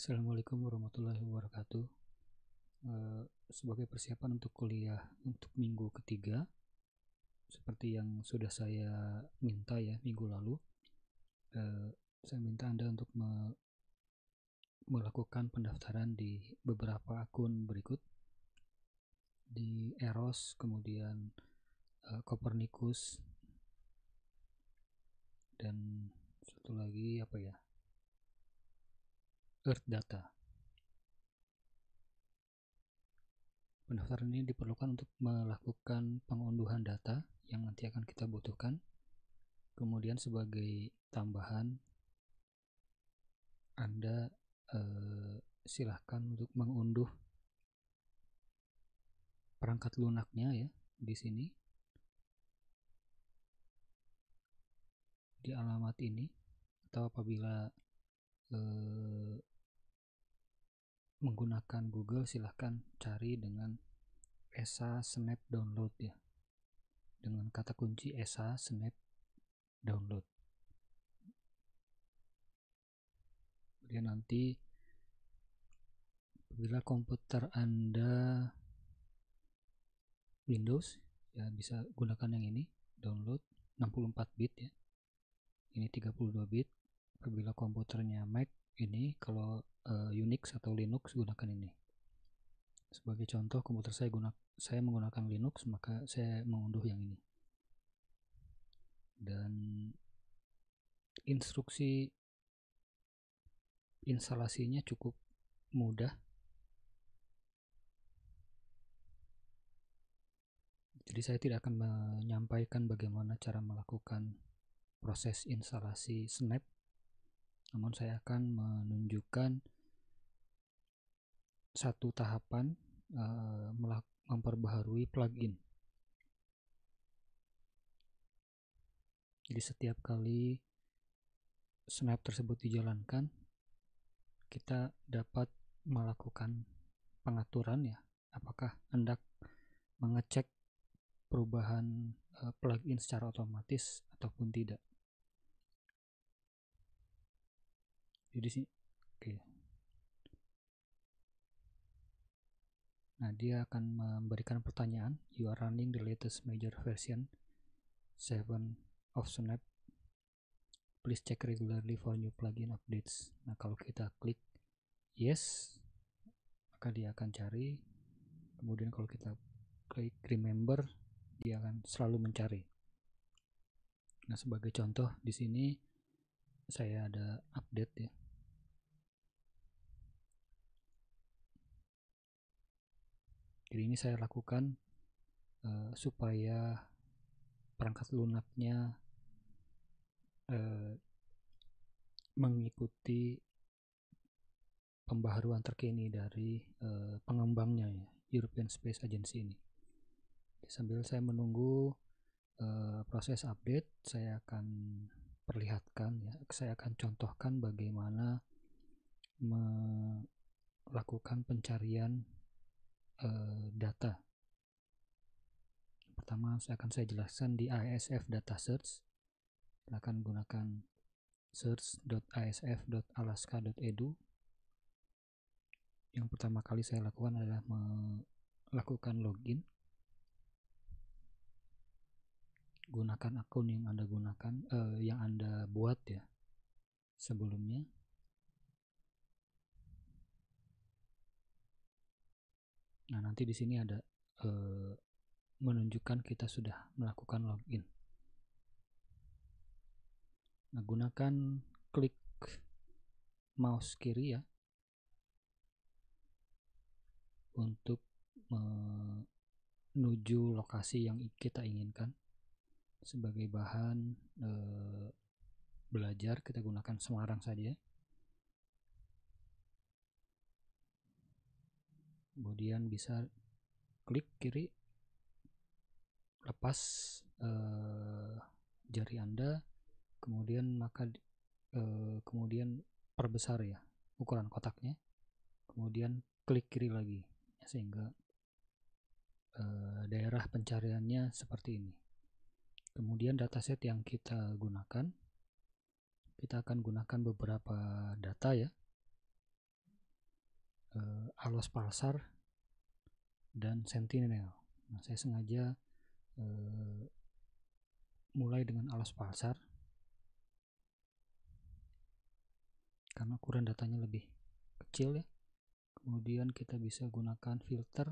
Assalamualaikum warahmatullahi wabarakatuh. Eh, sebagai persiapan untuk kuliah untuk minggu ketiga, seperti yang sudah saya minta ya minggu lalu, eh, saya minta Anda untuk melakukan pendaftaran di beberapa akun berikut di Eros, kemudian eh, Copernicus, dan satu lagi apa ya? Earth Data. Pendaftaran ini diperlukan untuk melakukan pengunduhan data yang nanti akan kita butuhkan. Kemudian sebagai tambahan, Anda eh, silahkan untuk mengunduh perangkat lunaknya ya di sini. Di alamat ini atau apabila eh, menggunakan Google silahkan cari dengan ESA Snap Download ya dengan kata kunci ESA Snap Download kemudian nanti bila komputer Anda Windows ya bisa gunakan yang ini download 64 bit ya ini 32 bit apabila komputernya Mac ini kalau uh, Unix atau Linux gunakan ini sebagai contoh komputer saya guna saya menggunakan Linux maka saya mengunduh yang ini dan instruksi instalasinya cukup mudah jadi saya tidak akan menyampaikan bagaimana cara melakukan proses instalasi snap namun saya akan menunjukkan satu tahapan uh, memperbaharui plugin. Jadi setiap kali snap tersebut dijalankan, kita dapat melakukan pengaturan ya, apakah hendak mengecek perubahan eh, plugin secara otomatis ataupun tidak. jadi sih oke nah dia akan memberikan pertanyaan you are running the latest major version seven of snap please check regularly for new plugin updates nah kalau kita klik yes maka dia akan cari kemudian kalau kita klik remember dia akan selalu mencari nah sebagai contoh di sini saya ada update ya jadi ini saya lakukan uh, supaya perangkat lunaknya uh, mengikuti pembaharuan terkini dari uh, pengembangnya ya, European Space Agency ini. Sambil saya menunggu uh, proses update, saya akan perlihatkan ya, saya akan contohkan bagaimana melakukan pencarian uh, data. Pertama saya akan saya jelaskan di ISF data search. Silakan gunakan search.isf.alaska.edu. Yang pertama kali saya lakukan adalah melakukan login. Gunakan akun yang Anda gunakan uh, yang Anda buat ya sebelumnya Nah, nanti di sini ada e, menunjukkan kita sudah melakukan login. Nah, gunakan klik mouse kiri ya untuk menuju lokasi yang kita inginkan sebagai bahan e, belajar kita gunakan Semarang saja kemudian bisa klik kiri lepas eh, jari anda kemudian maka eh, kemudian perbesar ya ukuran kotaknya kemudian klik kiri lagi sehingga eh, daerah pencariannya seperti ini kemudian dataset yang kita gunakan kita akan gunakan beberapa data ya uh, Alos Pulsar dan Sentinel. Nah, saya sengaja uh, mulai dengan Alos Pulsar karena ukuran datanya lebih kecil ya. Kemudian kita bisa gunakan filter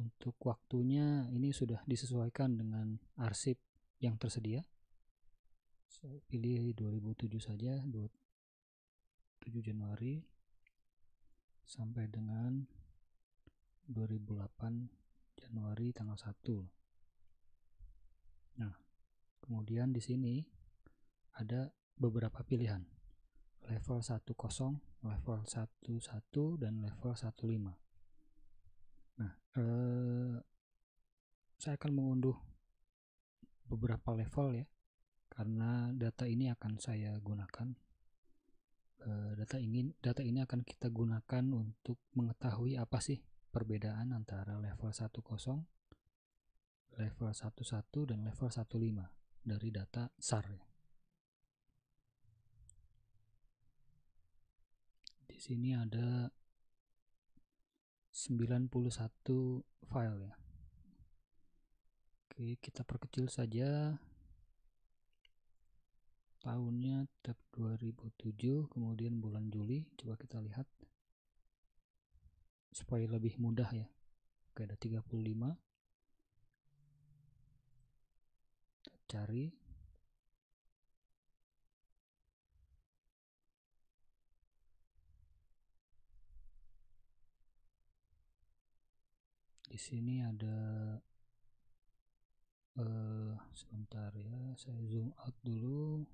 untuk waktunya ini sudah disesuaikan dengan arsip yang tersedia saya pilih 2007 saja 7 Januari sampai dengan 2008 Januari tanggal 1. Nah, kemudian di sini ada beberapa pilihan. Level 10, level 11 dan level 15. Nah, eh, saya akan mengunduh beberapa level ya karena data ini akan saya gunakan Eh, data ingin data ini akan kita gunakan untuk mengetahui apa sih perbedaan antara level 10, level 11 dan level 15 dari data SAR. Ya. Di sini ada 91 file ya. Oke, kita perkecil saja tahunnya tab 2007 kemudian bulan Juli coba kita lihat supaya lebih mudah ya oke ada 35 kita cari di sini ada eh, sebentar ya saya zoom out dulu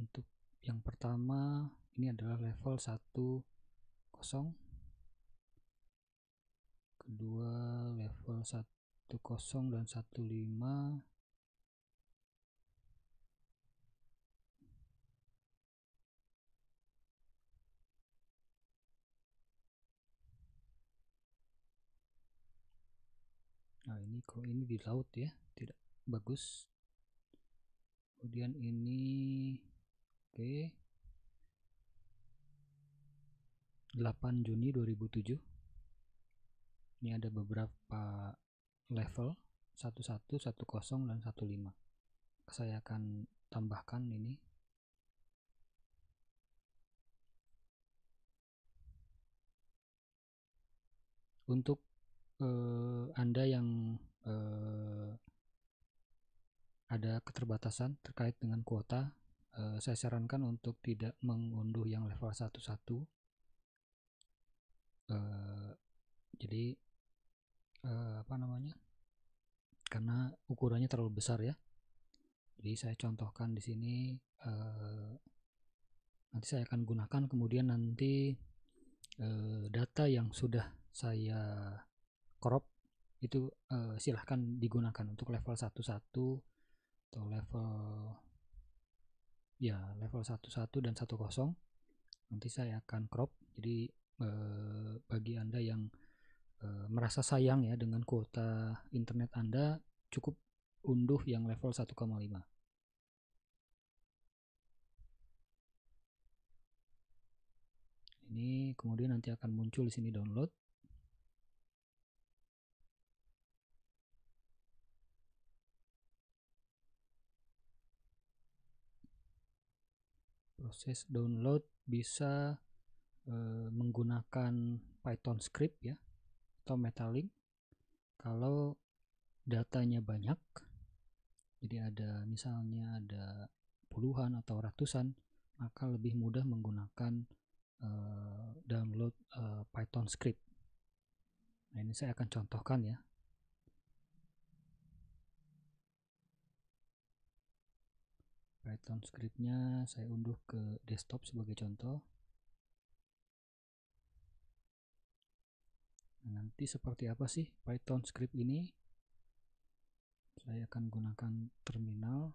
untuk yang pertama ini adalah level 1 kosong kedua level 1 kosong dan lima Nah ini kalau ini di laut ya tidak bagus kemudian ini oke 8 Juni 2007 ini ada beberapa level 11, 10, dan 15 saya akan tambahkan ini untuk eh, Anda yang eh, ada keterbatasan terkait dengan kuota Eh, saya sarankan untuk tidak mengunduh yang level 11 uh, eh, jadi uh, apa namanya karena ukurannya terlalu besar ya jadi saya contohkan di sini uh, nanti saya akan gunakan kemudian nanti uh, data yang sudah saya crop itu uh, silahkan digunakan untuk level 11 atau level ya level 11 dan 10 nanti saya akan crop jadi eh, bagi Anda yang eh, merasa sayang ya dengan kuota internet Anda cukup unduh yang level 1,5 ini kemudian nanti akan muncul di sini download proses download bisa e, menggunakan Python script ya atau Metalink kalau datanya banyak jadi ada misalnya ada puluhan atau ratusan maka lebih mudah menggunakan e, download e, Python script nah ini saya akan contohkan ya Python scriptnya saya unduh ke desktop sebagai contoh nah, nanti seperti apa sih Python script ini saya akan gunakan terminal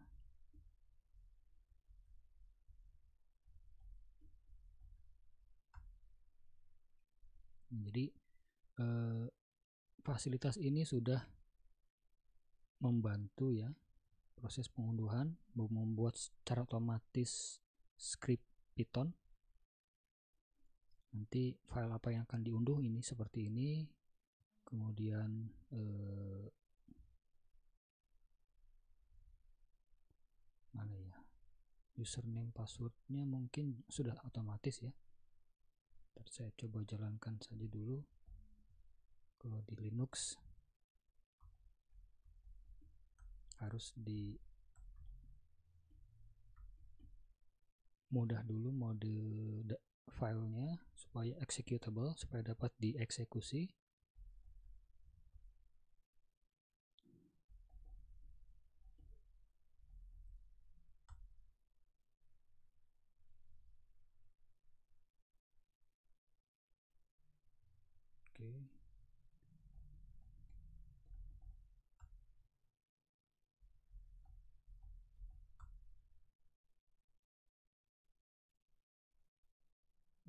jadi eh, fasilitas ini sudah membantu ya proses pengunduhan membuat secara otomatis script Python nanti file apa yang akan diunduh ini seperti ini kemudian eh, mana ya username passwordnya mungkin sudah otomatis ya Ntar saya coba jalankan saja dulu kalau di Linux harus di mudah dulu mode filenya supaya executable supaya dapat dieksekusi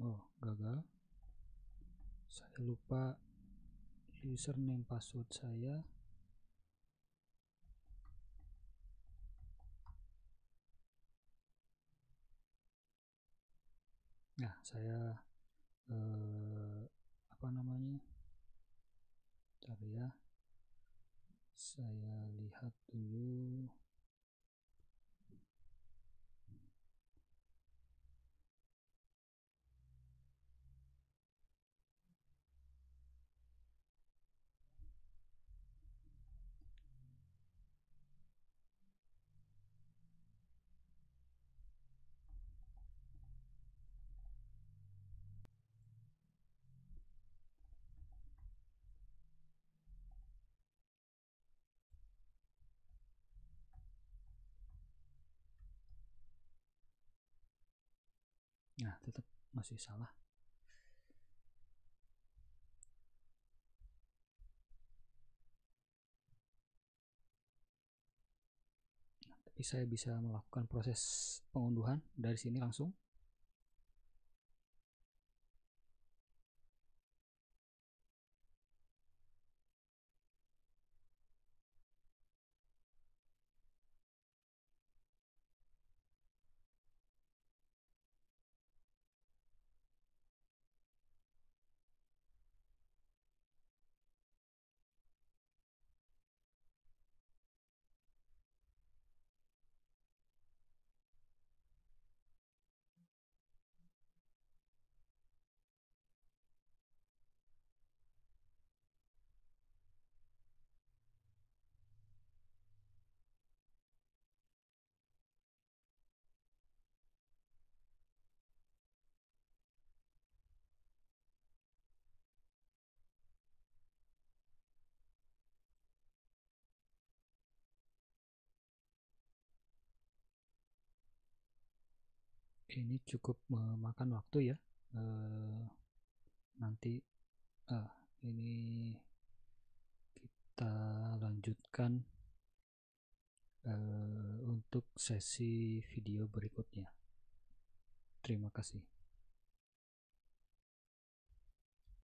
oh gagal saya lupa username password saya nah saya eh, apa namanya cari ya saya lihat dulu nah tetap masih salah tapi saya bisa melakukan proses pengunduhan dari sini langsung ini cukup memakan waktu ya eh, nanti ah, ini kita lanjutkan eh, untuk sesi video berikutnya terima kasih